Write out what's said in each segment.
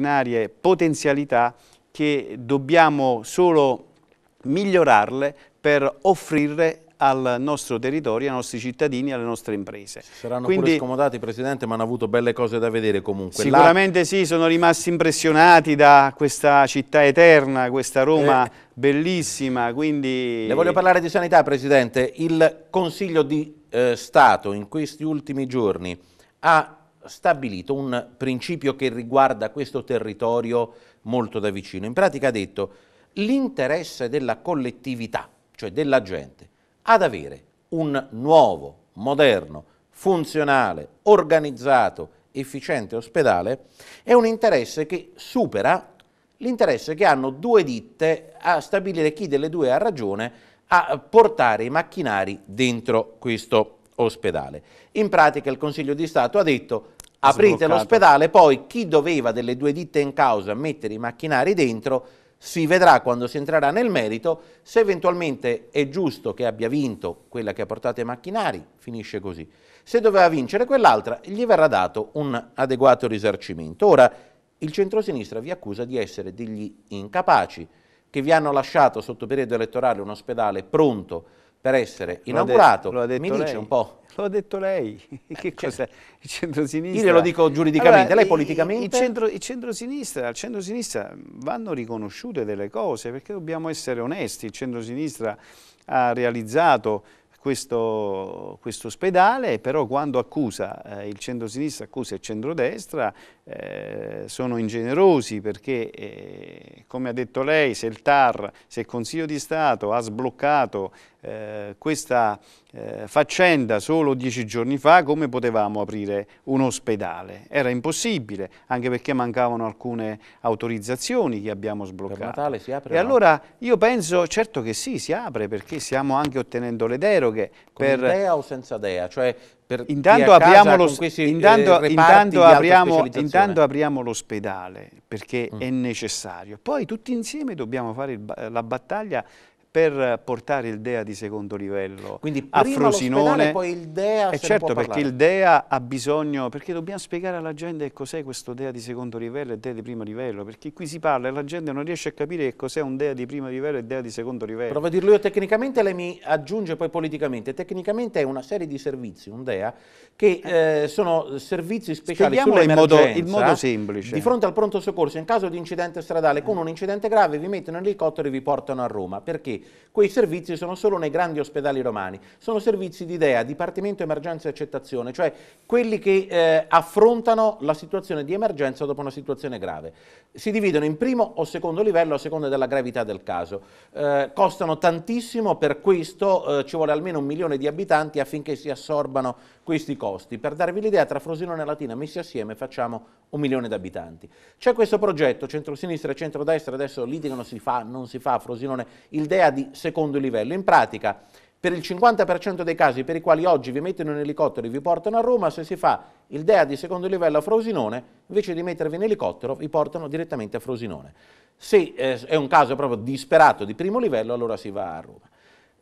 straordinarie potenzialità che dobbiamo solo migliorarle per offrirle al nostro territorio, ai nostri cittadini, alle nostre imprese. Saranno Quindi, pure scomodati Presidente, ma hanno avuto belle cose da vedere comunque. Sicuramente La... sì, sono rimasti impressionati da questa città eterna, questa Roma eh. bellissima. Quindi... Le voglio parlare di sanità Presidente, il Consiglio di eh, Stato in questi ultimi giorni ha stabilito un principio che riguarda questo territorio molto da vicino. In pratica ha detto l'interesse della collettività, cioè della gente, ad avere un nuovo, moderno, funzionale, organizzato, efficiente ospedale è un interesse che supera l'interesse che hanno due ditte a stabilire chi delle due ha ragione a portare i macchinari dentro questo ospedale. In pratica il Consiglio di Stato ha detto aprite l'ospedale, poi chi doveva delle due ditte in causa mettere i macchinari dentro si vedrà quando si entrerà nel merito se eventualmente è giusto che abbia vinto quella che ha portato i macchinari, finisce così. Se doveva vincere quell'altra, gli verrà dato un adeguato risarcimento. Ora, il centrosinistra vi accusa di essere degli incapaci, che vi hanno lasciato sotto periodo elettorale un ospedale pronto per essere inaugurato. Lo ha detto, lo ha detto mi dice un po'. Lo ha detto lei. Beh, che eh, cioè, cos'è? Il centrosinistra. Io glielo dico giuridicamente, allora, lei politicamente. Il, centro, il centrosinistra, al centro-sinistra vanno riconosciute delle cose perché dobbiamo essere onesti. Il centro-sinistra ha realizzato questo, ospedale, però quando accusa, eh, il centro-sinistra, accusa il centro-destra, eh, sono ingenerosi perché, eh, come ha detto lei, se il TAR, se il Consiglio di Stato ha sbloccato eh, questa eh, faccenda solo dieci giorni fa, come potevamo aprire un ospedale? Era impossibile, anche perché mancavano alcune autorizzazioni che abbiamo sbloccato. Per Natale si apre? E no? allora io penso, certo che sì, si apre, perché stiamo anche ottenendo le deroghe. Con per... DEA o senza DEA? Cioè Intanto apriamo, lo, questi, intanto, eh, intanto, apriamo, intanto, apriamo, l'ospedale perché mm. è necessario. Poi tutti insieme dobbiamo fare il, la battaglia per portare il DEA di secondo livello Quindi a Frosinone. poi il DEA. Eh, e certo perché il DEA ha bisogno, perché dobbiamo spiegare alla gente che cos'è questo DEA di secondo livello e DEA di primo livello, perché qui si parla e la gente non riesce a capire che cos'è un DEA di primo livello e DEA di secondo livello. Provo a dirlo io tecnicamente, lei mi aggiunge poi politicamente. Tecnicamente è una serie di servizi, un DEA, che eh. eh sono servizi speciali sull'emergenza. In, in modo semplice. Di fronte al pronto soccorso, in caso di incidente stradale, con un incidente grave vi mettono in elicottero e vi portano a Roma. Perché? Quei servizi sono solo nei grandi ospedali romani, sono servizi di idea, Dipartimento Emergenza e Accettazione, cioè quelli che eh, affrontano la situazione di emergenza dopo una situazione grave. Si dividono in primo o secondo livello a seconda della gravità del caso. Eh, costano tantissimo, per questo eh, ci vuole almeno un milione di abitanti affinché si assorbano questi costi. Per darvi l'idea, tra Frosinone e Latina messi assieme facciamo un milione di abitanti. C'è questo progetto, centrosinistra e centrodestra adesso litigano, si fa, non si fa, Frosinone, il DEA di secondo livello. In pratica, per il 50% dei casi per i quali oggi vi mettono in elicottero e vi portano a Roma, se si fa il DEA di secondo livello a Frosinone, invece di mettervi in elicottero vi portano direttamente a Frosinone. Se eh, è un caso proprio disperato di primo livello, allora si va a Roma.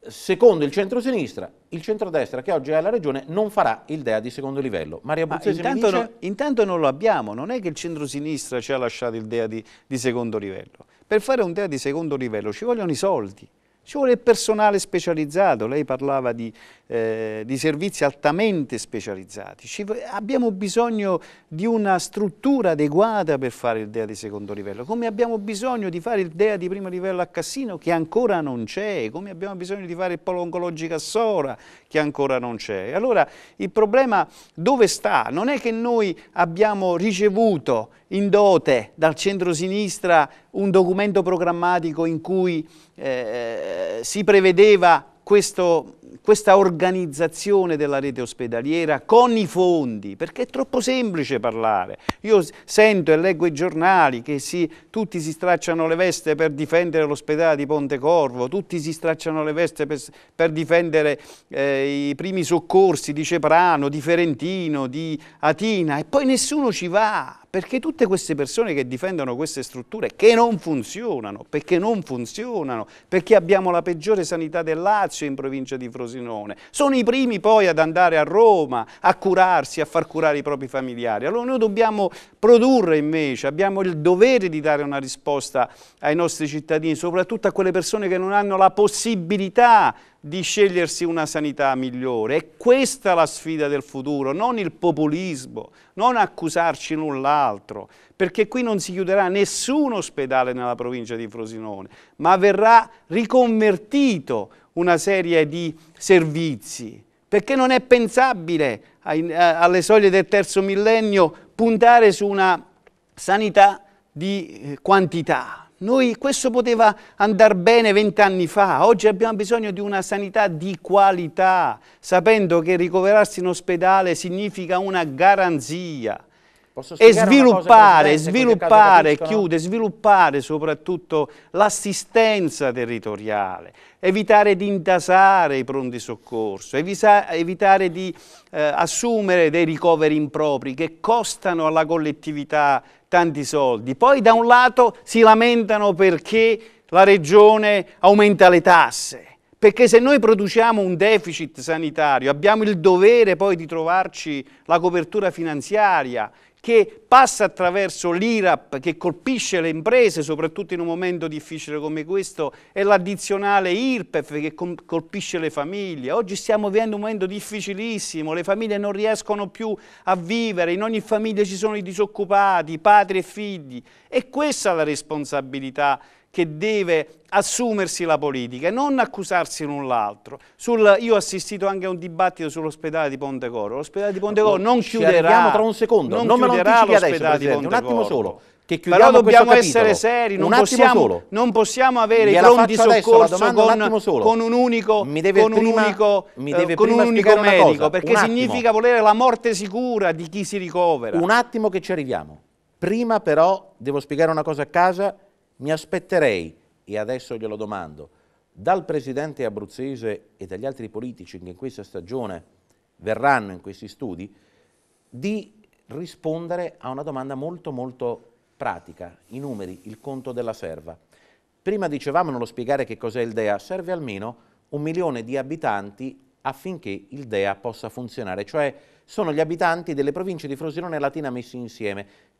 Secondo il centro-sinistra, il centro-destra che oggi è alla regione non farà il DEA di secondo livello. Maria Buzzese Ma intanto, dice... no, intanto non lo abbiamo, non è che il centro-sinistra ci ha lasciato il DEA di, di secondo livello. Per fare un DEA di secondo livello ci vogliono i soldi. Ci vuole personale specializzato, lei parlava di, eh, di servizi altamente specializzati. Ci, abbiamo bisogno di una struttura adeguata per fare il DEA di secondo livello, come abbiamo bisogno di fare il DEA di primo livello a Cassino che ancora non c'è, come abbiamo bisogno di fare il polo oncologico a Sora che ancora non c'è. Allora il problema dove sta? Non è che noi abbiamo ricevuto in dote dal centro-sinistra un documento programmatico in cui eh, eh si prevedeva questo questa organizzazione della rete ospedaliera con i fondi, perché è troppo semplice parlare. Io sento e leggo i giornali che si, tutti si stracciano le veste per difendere l'ospedale di Pontecorvo, tutti si stracciano le veste per, per difendere eh, i primi soccorsi di Ceprano, di Ferentino, di Atina e poi nessuno ci va, perché tutte queste persone che difendono queste strutture che non funzionano, perché non funzionano, perché abbiamo la peggiore sanità del Lazio in provincia di Frosinone, Frosinone. Sono i primi poi ad andare a Roma, a curarsi, a far curare i propri familiari. Allora noi dobbiamo produrre invece, abbiamo il dovere di dare una risposta ai nostri cittadini, soprattutto a quelle persone che non hanno la possibilità di scegliersi una sanità migliore. È questa la sfida del futuro, non il populismo, non accusarci null'altro, perché qui non si chiuderà nessun ospedale nella provincia di Frosinone, ma verrà riconvertito una serie di servizi, perché non è pensabile eh, alle soglie del terzo millennio puntare su una sanità di eh, quantità. Noi, questo poteva andare bene vent'anni fa, oggi abbiamo bisogno di una sanità di qualità, sapendo che ricoverarsi in ospedale significa una garanzia e sviluppare, sviluppare chiude, sviluppare soprattutto l'assistenza territoriale, evitare di intasare i pronti soccorso, evitare di eh, assumere dei ricoveri impropri che costano alla collettività tanti soldi. Poi da un lato si lamentano perché la regione aumenta le tasse, perché se noi produciamo un deficit sanitario abbiamo il dovere poi di trovarci la copertura finanziaria che passa attraverso l'IRAP, che colpisce le imprese, soprattutto in un momento difficile come questo, e l'addizionale IRPEF che colpisce le famiglie. Oggi stiamo vivendo un momento difficilissimo, le famiglie non riescono più a vivere, in ogni famiglia ci sono i disoccupati, padri e figli. E questa è la responsabilità che deve assumersi la politica e non accusarsi l'un l'altro. io ho assistito anche a un dibattito sull'ospedale di Pontecoro. L'ospedale di Pontecoro no, non chiuderà. Ci tra un secondo, non, non chiuderà l'ospedale di Pontecoro. Un attimo solo. Che Però dobbiamo essere seri, non possiamo, non possiamo avere Gliela i pronti soccorso domanda, con, un con, un unico, con un prima, unico, eh, con un unico medico, perché significa volere la morte sicura di chi si ricovera. Un attimo che ci arriviamo. Prima però devo spiegare una cosa a casa mi aspetterei, e adesso glielo domando, dal presidente abruzzese e dagli altri politici che in questa stagione verranno in questi studi, di rispondere a una domanda molto molto pratica, i numeri, il conto della serva. Prima dicevamo, nello spiegare che cos'è il DEA, serve almeno un milione di abitanti affinché il DEA possa funzionare, cioè sono gli abitanti delle province di Frosinone e Latina messi insieme.